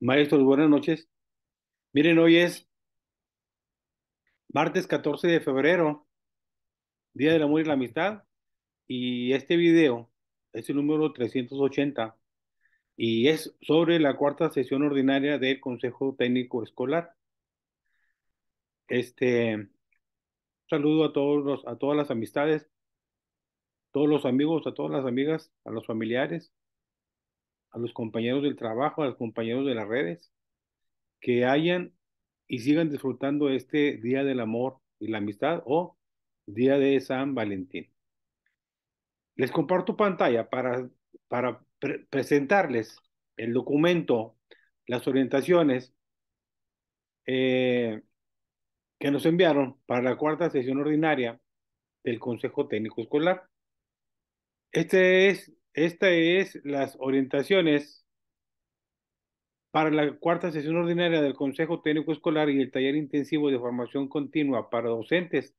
Maestros, buenas noches. Miren, hoy es martes 14 de febrero, Día del Amor y la Amistad, y este video es el número 380 y es sobre la cuarta sesión ordinaria del Consejo Técnico Escolar. Este saludo a todos los, a todas las amistades, todos los amigos, a todas las amigas, a los familiares, a los compañeros del trabajo, a los compañeros de las redes, que hayan y sigan disfrutando este Día del Amor y la Amistad o Día de San Valentín. Les comparto pantalla para, para presentarles el documento, las orientaciones eh, que nos enviaron para la cuarta sesión ordinaria del Consejo Técnico Escolar. Este es esta es las orientaciones para la cuarta sesión ordinaria del Consejo Técnico Escolar y el taller intensivo de formación continua para docentes.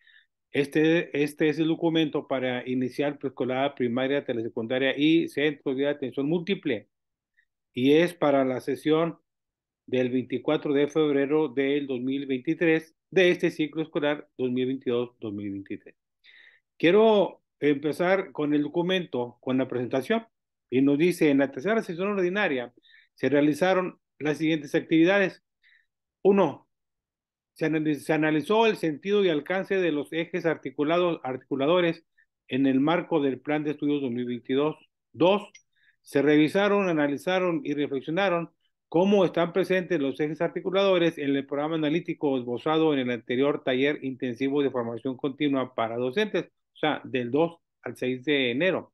Este, este es el documento para iniciar preescolar, primaria, telesecundaria y Centro de atención múltiple. Y es para la sesión del 24 de febrero del 2023 de este ciclo escolar 2022-2023. Quiero empezar con el documento, con la presentación, y nos dice, en la tercera sesión ordinaria se realizaron las siguientes actividades. Uno, se, analizó el sentido y alcance de los ejes articuladores en el marco del Plan de Estudios 2022. Dos, se revisaron, analizaron y reflexionaron cómo están presentes los ejes articuladores en el programa analítico esbozado en el anterior taller intensivo de formación continua para docentes o sea, del 2 al 6 de enero.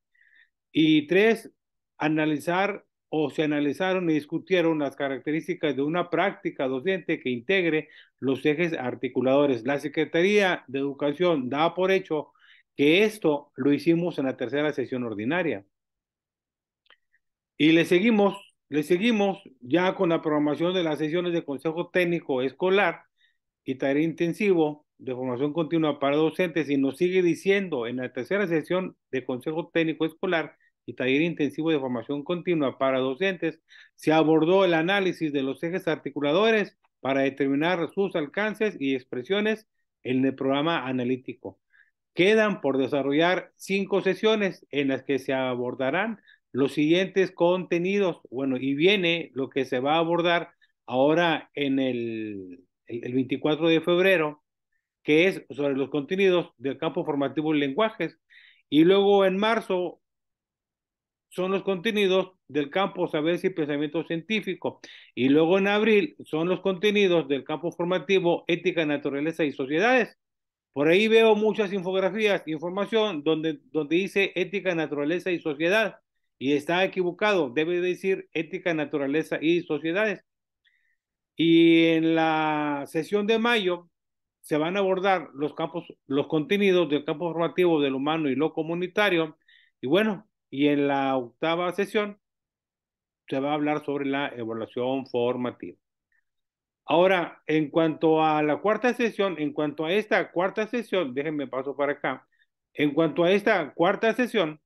Y tres, analizar o se analizaron y discutieron las características de una práctica docente que integre los ejes articuladores. La Secretaría de Educación da por hecho que esto lo hicimos en la tercera sesión ordinaria. Y le seguimos, le seguimos ya con la programación de las sesiones de Consejo Técnico Escolar y Tarea Intensivo de Formación Continua para Docentes y nos sigue diciendo en la tercera sesión de Consejo Técnico Escolar y Taller Intensivo de Formación Continua para Docentes, se abordó el análisis de los ejes articuladores para determinar sus alcances y expresiones en el programa analítico. Quedan por desarrollar cinco sesiones en las que se abordarán los siguientes contenidos. Bueno, y viene lo que se va a abordar ahora en el, el 24 de febrero, que es sobre los contenidos del campo formativo y lenguajes. Y luego en marzo son los contenidos del campo saber y pensamiento científico. Y luego en abril son los contenidos del campo formativo, ética, naturaleza y sociedades. Por ahí veo muchas infografías, información donde, donde dice ética, naturaleza y sociedad. Y está equivocado, debe decir ética, naturaleza y sociedades. Y en la sesión de mayo se van a abordar los campos, los contenidos del campo formativo del humano y lo comunitario. Y bueno, y en la octava sesión se va a hablar sobre la evaluación formativa. Ahora, en cuanto a la cuarta sesión, en cuanto a esta cuarta sesión, déjenme paso para acá. En cuanto a esta cuarta sesión,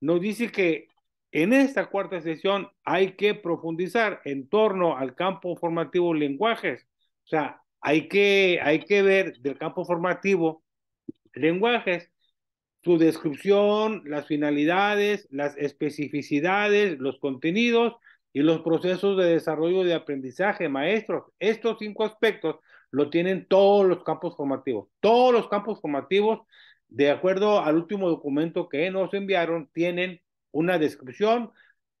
nos dice que en esta cuarta sesión hay que profundizar en torno al campo formativo lenguajes. O sea, hay que, hay que ver del campo formativo lenguajes, su descripción, las finalidades, las especificidades, los contenidos y los procesos de desarrollo de aprendizaje, maestros. Estos cinco aspectos lo tienen todos los campos formativos. Todos los campos formativos, de acuerdo al último documento que nos enviaron, tienen una descripción,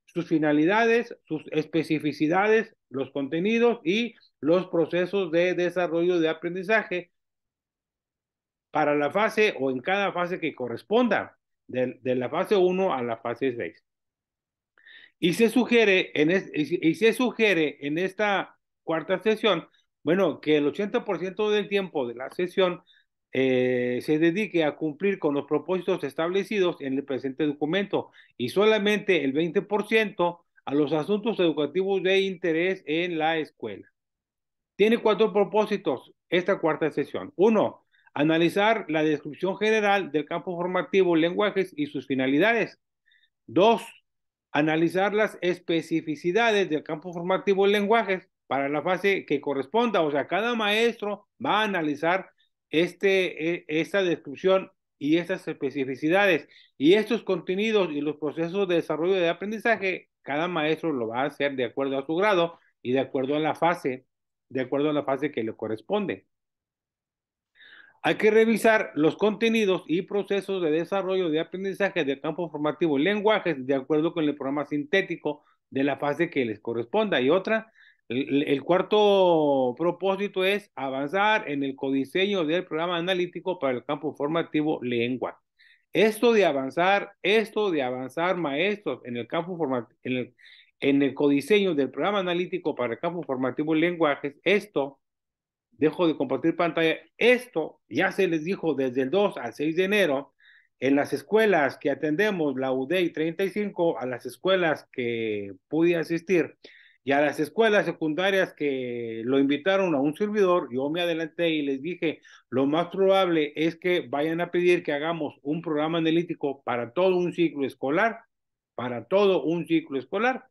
sus finalidades, sus especificidades, los contenidos y los procesos de desarrollo de aprendizaje para la fase o en cada fase que corresponda, de, de la fase 1 a la fase 6. Y se sugiere en, y se sugiere en esta cuarta sesión, bueno, que el 80% del tiempo de la sesión eh, se dedique a cumplir con los propósitos establecidos en el presente documento y solamente el 20% a los asuntos educativos de interés en la escuela. Tiene cuatro propósitos esta cuarta sesión. Uno, analizar la descripción general del campo formativo, lenguajes y sus finalidades. Dos, analizar las especificidades del campo formativo, lenguajes para la fase que corresponda. O sea, cada maestro va a analizar este, e, esta descripción y estas especificidades y estos contenidos y los procesos de desarrollo de aprendizaje, cada maestro lo va a hacer de acuerdo a su grado y de acuerdo a la fase de acuerdo a la fase que le corresponde. Hay que revisar los contenidos y procesos de desarrollo de aprendizaje del campo formativo lenguajes de acuerdo con el programa sintético de la fase que les corresponda. Y otra, el, cuarto propósito es avanzar en el codiseño del programa analítico para el campo formativo lengua. Esto de avanzar, esto de avanzar maestros en el campo formativo, en el, en el codiseño del programa analítico para el campo formativo y lenguajes, esto, dejo de compartir pantalla, esto ya se les dijo desde el 2 al 6 de enero en las escuelas que atendemos, la UDEI 35, a las escuelas que pude asistir y a las escuelas secundarias que lo invitaron a un servidor, yo me adelanté y les dije, lo más probable es que vayan a pedir que hagamos un programa analítico para todo un ciclo escolar, para todo un ciclo escolar.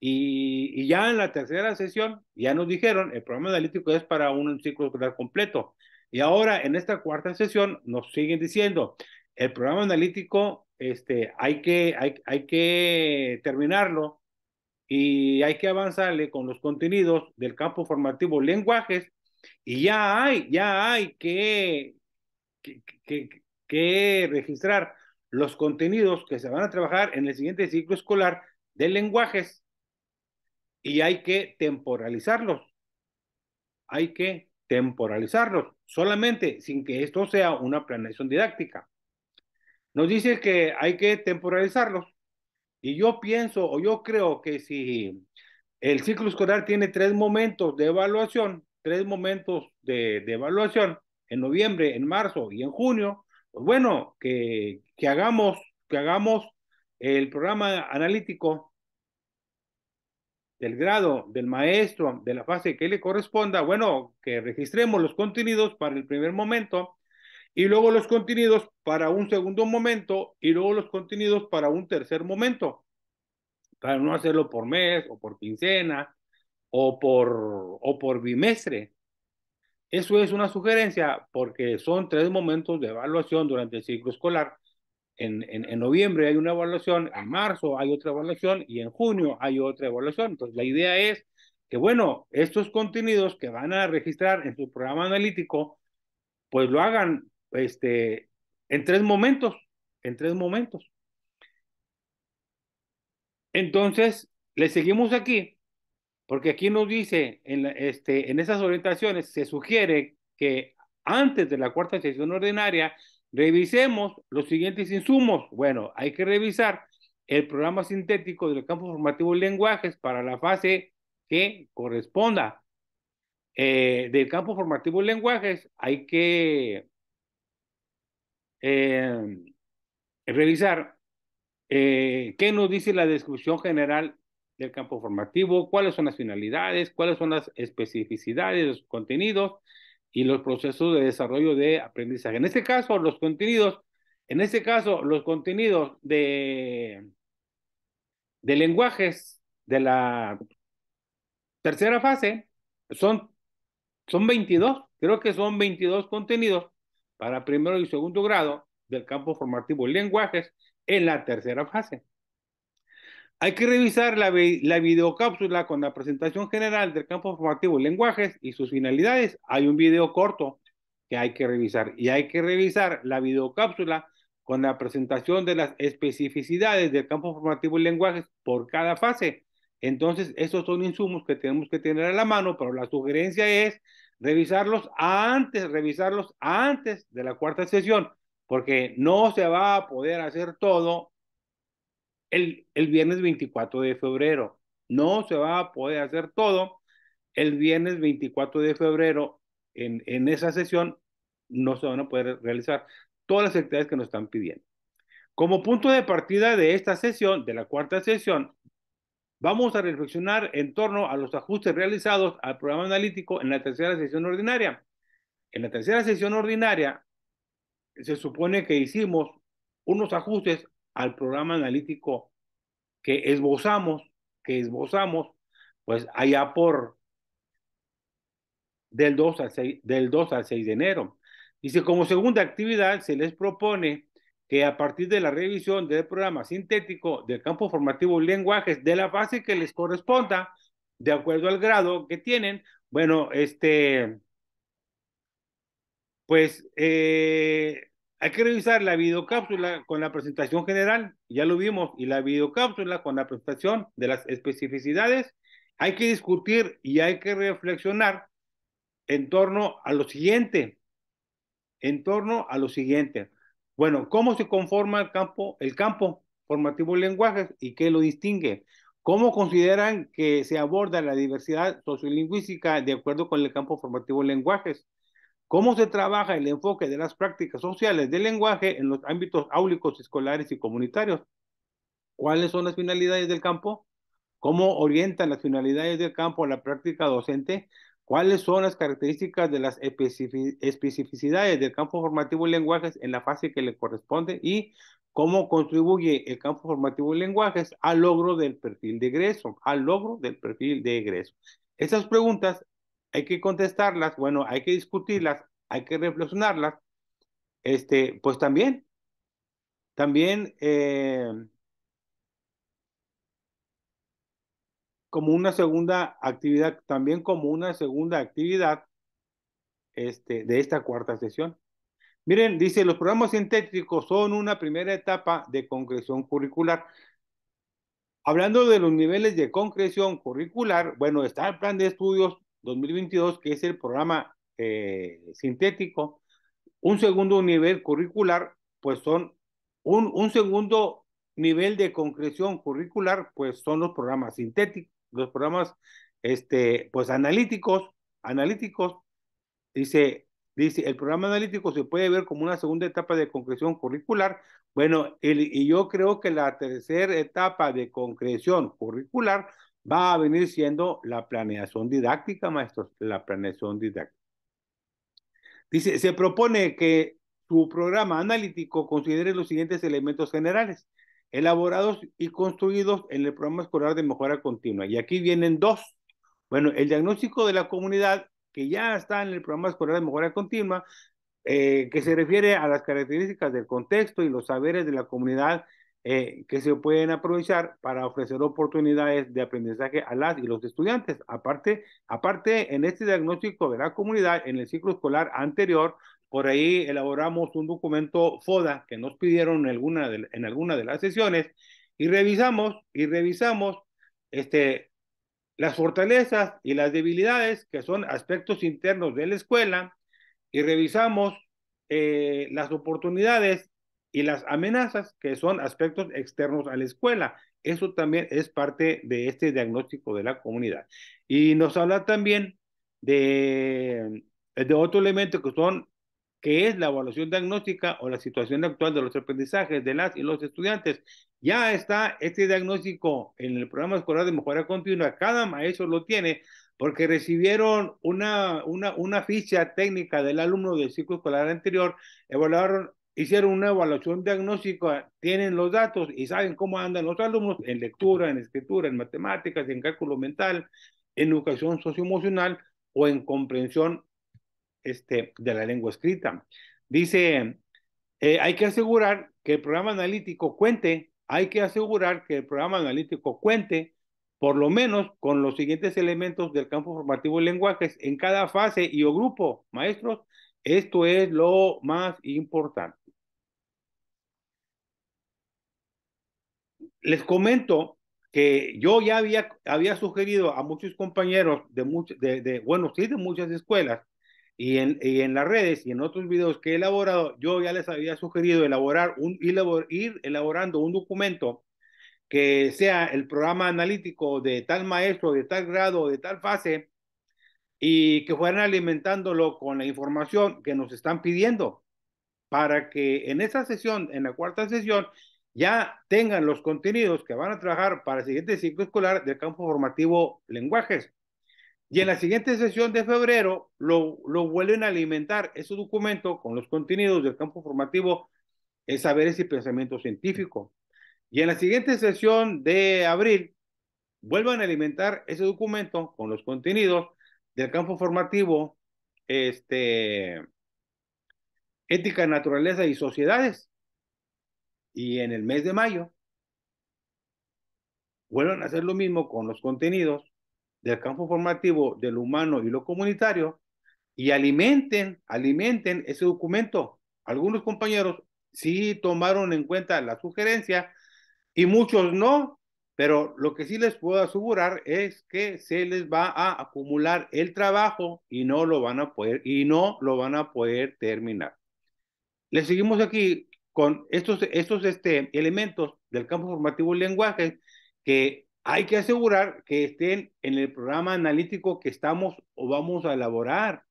Y, ya en la tercera sesión ya nos dijeron, el programa analítico es para un ciclo escolar completo. Y ahora en esta cuarta sesión nos siguen diciendo, el programa analítico este, hay, que, hay, hay que terminarlo y hay que avanzarle con los contenidos del campo formativo lenguajes y ya hay, ya hay que, que, que registrar los contenidos que se van a trabajar en el siguiente ciclo escolar de lenguajes y hay que temporalizarlos. Hay que temporalizarlos, solamente sin que esto sea una planeación didáctica. Nos dice que hay que temporalizarlos y yo pienso o yo creo que si el ciclo escolar tiene tres momentos de evaluación, tres momentos de, evaluación, en noviembre, en marzo y en junio, pues bueno, que, que hagamos, que hagamos el programa analítico del grado del maestro, de la fase que le corresponda, bueno, que registremos los contenidos para el primer momento y luego los contenidos para un segundo momento y luego los contenidos para un tercer momento, para no hacerlo por mes o por quincena o por, o por bimestre. Eso es una sugerencia porque son tres momentos de evaluación durante el ciclo escolar en, en, en, noviembre hay una evaluación, en marzo hay otra evaluación y en junio hay otra evaluación. Entonces, la idea es que, bueno, estos contenidos que van a registrar en su programa analítico, pues lo hagan este, en tres momentos, en tres momentos. Entonces, le seguimos aquí, porque aquí nos dice, en, este, en esas orientaciones se sugiere que antes de la cuarta sesión ordinaria, Revisemos los siguientes insumos. Bueno, hay que revisar el programa sintético del campo formativo de lenguajes para la fase que corresponda. Eh, del campo formativo de lenguajes hay que eh, revisar eh, qué nos dice la descripción general del campo formativo, cuáles son las finalidades, cuáles son las especificidades, los contenidos, y los procesos de desarrollo de aprendizaje. En este caso, los contenidos, en este caso, los contenidos de, de lenguajes de la tercera fase son, son 22, creo que son 22 contenidos para primero y segundo grado del campo formativo lenguajes en la tercera fase. Hay que revisar la, videocápsula con la presentación general del campo formativo lenguajes y sus finalidades. Hay un video corto que hay que revisar y hay que revisar la videocápsula con la presentación de las especificidades del campo formativo y lenguajes por cada fase. Entonces, esos son insumos que tenemos que tener a la mano, pero la sugerencia es revisarlos antes, revisarlos antes de la cuarta sesión, porque no se va a poder hacer todo el, viernes 24 de febrero. No se va a poder hacer todo. El viernes 24 de febrero, en, en esa sesión, no se van a poder realizar todas las actividades que nos están pidiendo. Como punto de partida de esta sesión, de la cuarta sesión, vamos a reflexionar en torno a los ajustes realizados al programa analítico en la tercera sesión ordinaria. En la tercera sesión ordinaria, se supone que hicimos unos ajustes al programa analítico que esbozamos, que esbozamos, pues allá por del 2 al 6, del 2 al 6 de enero. Dice, como segunda actividad, se les propone que a partir de la revisión del programa sintético del campo formativo lenguajes de la fase que les corresponda, de acuerdo al grado que tienen, bueno, este, pues eh, hay que revisar la videocápsula con la presentación general, ya lo vimos, y la videocápsula con la presentación de las especificidades. Hay que discutir y hay que reflexionar en torno a lo siguiente, en torno a lo siguiente. Bueno, ¿cómo se conforma el campo, el campo formativo lenguajes y qué lo distingue? ¿Cómo consideran que se aborda la diversidad sociolingüística de acuerdo con el campo formativo lenguajes? cómo se trabaja el enfoque de las prácticas sociales del lenguaje en los ámbitos áulicos, escolares y comunitarios. ¿Cuáles son las finalidades del campo? ¿Cómo orientan las finalidades del campo a la práctica docente? ¿Cuáles son las características de las especificidades del campo formativo y lenguajes en la fase que le corresponde? ¿Y cómo contribuye el campo formativo de lenguajes al logro del perfil de egreso? Al logro del perfil de egreso. Esas preguntas hay que contestarlas, bueno, hay que discutirlas, hay que reflexionarlas, este, pues también, también eh, como una segunda actividad, también como una segunda actividad este, de esta cuarta sesión. Miren, dice, los programas sintéticos son una primera etapa de concreción curricular. Hablando de los niveles de concreción curricular, bueno, está el plan de estudios 2022, que es el programa eh, sintético. Un segundo nivel curricular, pues son un, un, segundo nivel de concreción curricular, pues son los programas sintéticos, los programas este, pues analíticos, analíticos. Dice, dice, el programa analítico se puede ver como una segunda etapa de concreción curricular. Bueno, el, y yo creo que la tercera etapa de concreción curricular va a venir siendo la planeación didáctica, maestros, la planeación didáctica. Dice, se propone que su programa analítico considere los siguientes elementos generales, elaborados y construidos en el programa escolar de mejora continua. Y aquí vienen dos. Bueno, el diagnóstico de la comunidad, que ya está en el programa escolar de mejora continua, eh, que se refiere a las características del contexto y los saberes de la comunidad eh, que se pueden aprovechar para ofrecer oportunidades de aprendizaje a las y los estudiantes. Aparte, aparte en este diagnóstico de la comunidad, en el ciclo escolar anterior, por ahí elaboramos un documento FODA que nos pidieron en alguna de, en alguna de las sesiones y revisamos, y revisamos este, las fortalezas y las debilidades que son aspectos internos de la escuela y revisamos eh, las oportunidades y las amenazas que son aspectos externos a la escuela. Eso también es parte de este diagnóstico de la comunidad. Y nos habla también de, de otro elemento que son que es la evaluación diagnóstica o la situación actual de los aprendizajes de las y los estudiantes. Ya está este diagnóstico en el programa escolar de mejora continua, cada maestro lo tiene porque recibieron una, una, una ficha técnica del alumno del ciclo escolar anterior, evaluaron hicieron una evaluación diagnóstica, tienen los datos y saben cómo andan los alumnos en lectura, en escritura, en matemáticas, en cálculo mental, en educación socioemocional o en comprensión este, de la lengua escrita. Dice, eh, hay que asegurar que el programa analítico cuente, hay que asegurar que el programa analítico cuente por lo menos con los siguientes elementos del campo formativo de lenguajes en cada fase y o grupo, maestros, esto es lo más importante. les comento que yo ya había, había sugerido a muchos compañeros de, de, bueno, sí, de muchas escuelas y en, en, las redes y en otros videos que he elaborado, yo ya les había sugerido elaborar un, ir elaborando un documento que sea el programa analítico de tal maestro, de tal grado, de tal fase, y que fueran alimentándolo con la información que nos están pidiendo para que en esa sesión, en la cuarta sesión, ya tengan los contenidos que van a trabajar para el siguiente ciclo escolar del campo formativo lenguajes. Y en la siguiente sesión de febrero lo, lo vuelven a alimentar ese documento con los contenidos del campo formativo el eh, saberes y pensamiento científico. Y en la siguiente sesión de abril vuelvan a alimentar ese documento con los contenidos del campo formativo este, ética, naturaleza y sociedades y en el mes de mayo vuelvan a hacer lo mismo con los contenidos del campo formativo del humano y lo comunitario y alimenten, alimenten ese documento. Algunos compañeros sí tomaron en cuenta la sugerencia y muchos no, pero lo que sí les puedo asegurar es que se les va a acumular el trabajo y no lo van a poder y no lo van a poder terminar. Le seguimos aquí con estos, estos este, elementos del campo formativo del lenguaje que hay que asegurar que estén en el programa analítico que estamos o vamos a elaborar.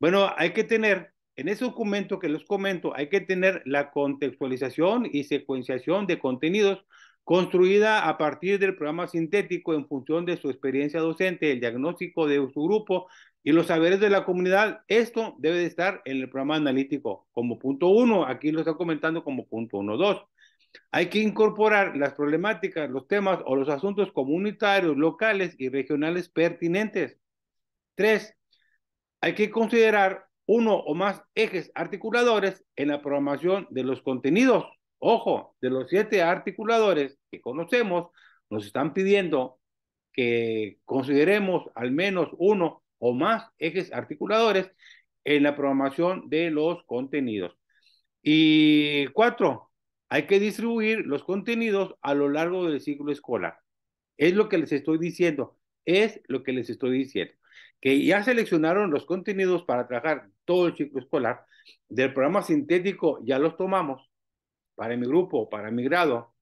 Bueno, hay que tener, en ese documento que les comento, hay que tener la contextualización y secuenciación de contenidos construida a partir del programa sintético en función de su experiencia docente, el diagnóstico de su grupo y los saberes de la comunidad. Esto debe de estar en el programa analítico como punto uno. Aquí lo está comentando como punto uno, dos. Hay que incorporar las problemáticas, los temas o los asuntos comunitarios, locales y regionales pertinentes. Tres, hay que considerar uno o más ejes articuladores en la programación de los contenidos. Ojo, de los siete articuladores que conocemos, nos están pidiendo que consideremos al menos uno o más ejes articuladores en la programación de los contenidos. Y cuatro, hay que distribuir los contenidos a lo largo del ciclo escolar. Es lo que les estoy diciendo, es lo que les estoy diciendo. Que ya seleccionaron los contenidos para trabajar todo el ciclo escolar. Del programa sintético ya los tomamos para mi grupo, para mi grado,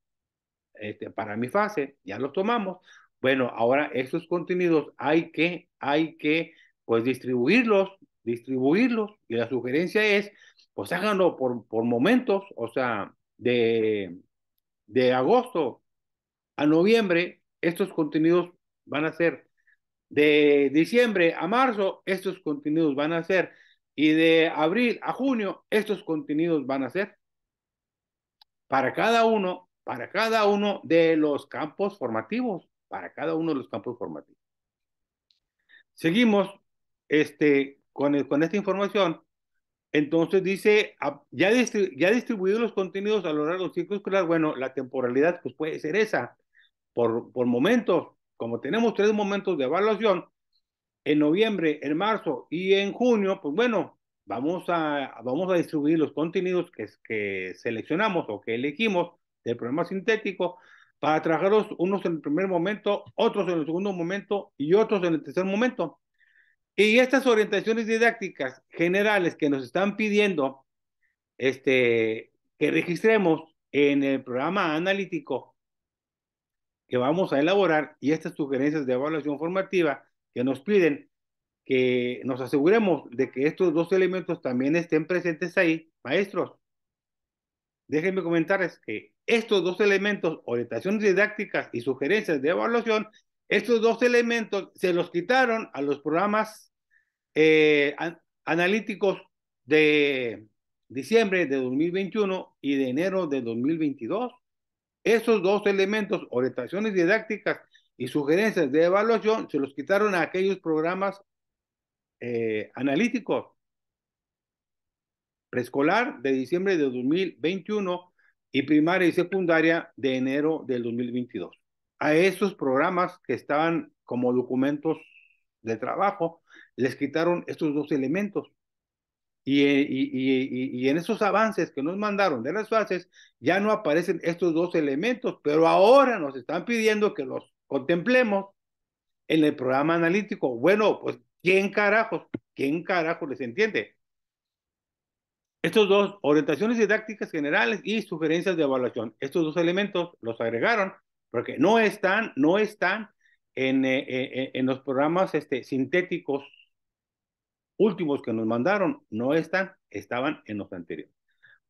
este, para mi fase, ya los tomamos. Bueno, ahora estos contenidos hay que, hay que, pues distribuirlos, distribuirlos. Y la sugerencia es, pues háganlo por, por momentos, o sea, de, de agosto a noviembre, estos contenidos van a ser de diciembre a marzo, estos contenidos van a ser, y de abril a junio, estos contenidos van a ser para cada uno, para cada uno de los campos formativos para cada uno de los campos formativos. Seguimos este, con, con esta información. Entonces dice, ah, ya, ya distribuidos los contenidos a lo largo del ciclo escolar, bueno, la temporalidad pues puede ser esa, por, por momentos, como tenemos tres momentos de evaluación, en noviembre, en marzo y en junio, pues bueno, vamos a, vamos a distribuir los contenidos que, que seleccionamos o que elegimos del programa sintético para trabajarlos unos en el primer momento, otros en el segundo momento y otros en el tercer momento. Y estas orientaciones didácticas generales que nos están pidiendo este, que registremos en el programa analítico que vamos a elaborar y estas sugerencias de evaluación formativa que nos piden que nos aseguremos de que estos dos elementos también estén presentes ahí, maestros déjenme comentarles que estos dos elementos, orientaciones didácticas y sugerencias de evaluación, estos dos elementos se los quitaron a los programas eh, analíticos de diciembre de 2021 y de enero de 2022. Esos dos elementos, orientaciones didácticas y sugerencias de evaluación, se los quitaron a aquellos programas eh, analíticos preescolar de diciembre de 2021 y primaria y secundaria de enero del 2022. A esos programas que estaban como documentos de trabajo, les quitaron estos dos elementos. Eh, y, en esos avances que nos mandaron de las fases, ya no aparecen estos dos elementos, pero ahora nos están pidiendo que los contemplemos en el programa analítico. Bueno, pues, ¿quién carajos? ¿Quién carajos les entiende? Estos dos, orientaciones didácticas generales y sugerencias de evaluación, estos dos elementos los agregaron porque no están, no están en, eh, eh, en los programas este, sintéticos últimos que nos mandaron, no están, estaban en los anteriores.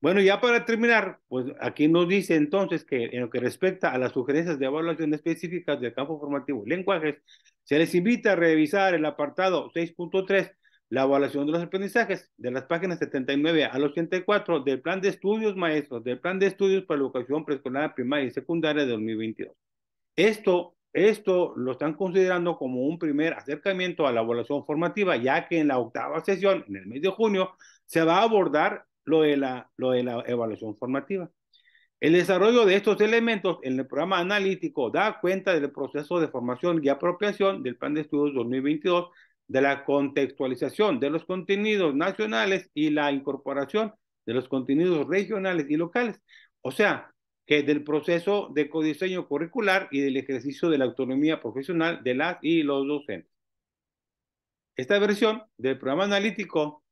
Bueno, ya para terminar, pues aquí nos dice entonces que en lo que respecta a las sugerencias de evaluación específicas del campo formativo lenguajes, se les invita a revisar el apartado 6.3 la evaluación de los aprendizajes de las páginas 79 al 84 del Plan de Estudios Maestros, del Plan de Estudios para la Educación Preescolar, Primaria y Secundaria de 2022. Esto, esto lo están considerando como un primer acercamiento a la evaluación formativa, ya que en la octava sesión, en el mes de junio, se va a abordar lo de la, lo de la evaluación formativa. El desarrollo de estos elementos en el programa analítico da cuenta del proceso de formación y apropiación del Plan de Estudios 2022 de la contextualización de los contenidos nacionales y la incorporación de los contenidos regionales y locales. O sea, que del proceso de codiseño curricular y del ejercicio de la autonomía profesional de las y los docentes. Esta versión del programa analítico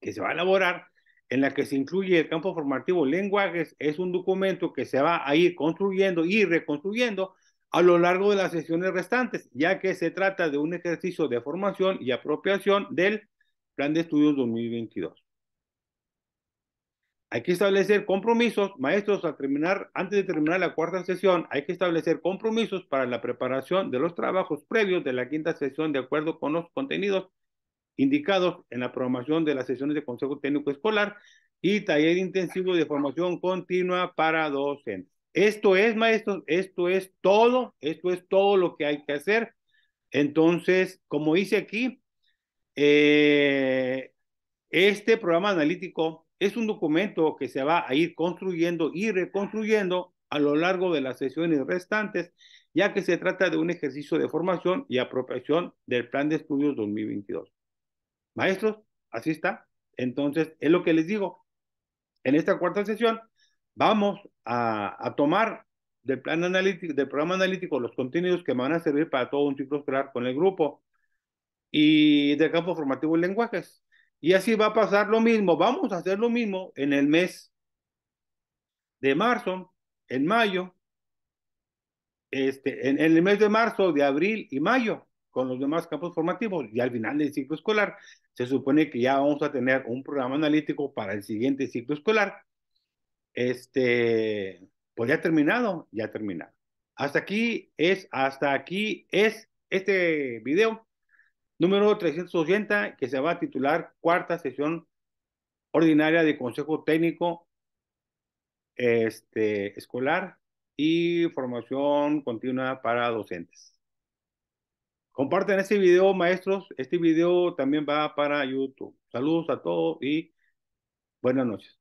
que se va a elaborar, en la que se incluye el campo formativo lenguajes, es un documento que se va a ir construyendo y reconstruyendo a lo largo de las sesiones restantes, ya que se trata de un ejercicio de formación y apropiación del Plan de Estudios 2022. Hay que establecer compromisos, maestros, al terminar, antes de terminar la cuarta sesión, hay que establecer compromisos para la preparación de los trabajos previos de la quinta sesión de acuerdo con los contenidos indicados en la programación de las sesiones de Consejo Técnico Escolar y taller intensivo de formación continua para docentes. Esto es, maestros, esto es todo, esto es todo lo que hay que hacer. Entonces, como dice aquí, eh, este programa analítico es un documento que se va a ir construyendo y reconstruyendo a lo largo de las sesiones restantes, ya que se trata de un ejercicio de formación y apropiación del Plan de Estudios 2022. Maestros, así está. Entonces, es lo que les digo. En esta cuarta sesión vamos a, tomar del plan analítico, del programa analítico, los contenidos que van a servir para todo un ciclo escolar con el grupo y del campo formativo y lenguajes. Y así va a pasar lo mismo, vamos a hacer lo mismo en el mes de marzo, en mayo, este, en el mes de marzo, de abril y mayo, con los demás campos formativos. Y al final del ciclo escolar, se supone que ya vamos a tener un programa analítico para el siguiente ciclo escolar este, pues ya terminado, ya terminado. Hasta aquí es, hasta aquí es este video número 380 que se va a titular cuarta sesión ordinaria de Consejo Técnico este, Escolar y formación continua para docentes. Comparten este video, maestros. Este video también va para YouTube. Saludos a todos y buenas noches.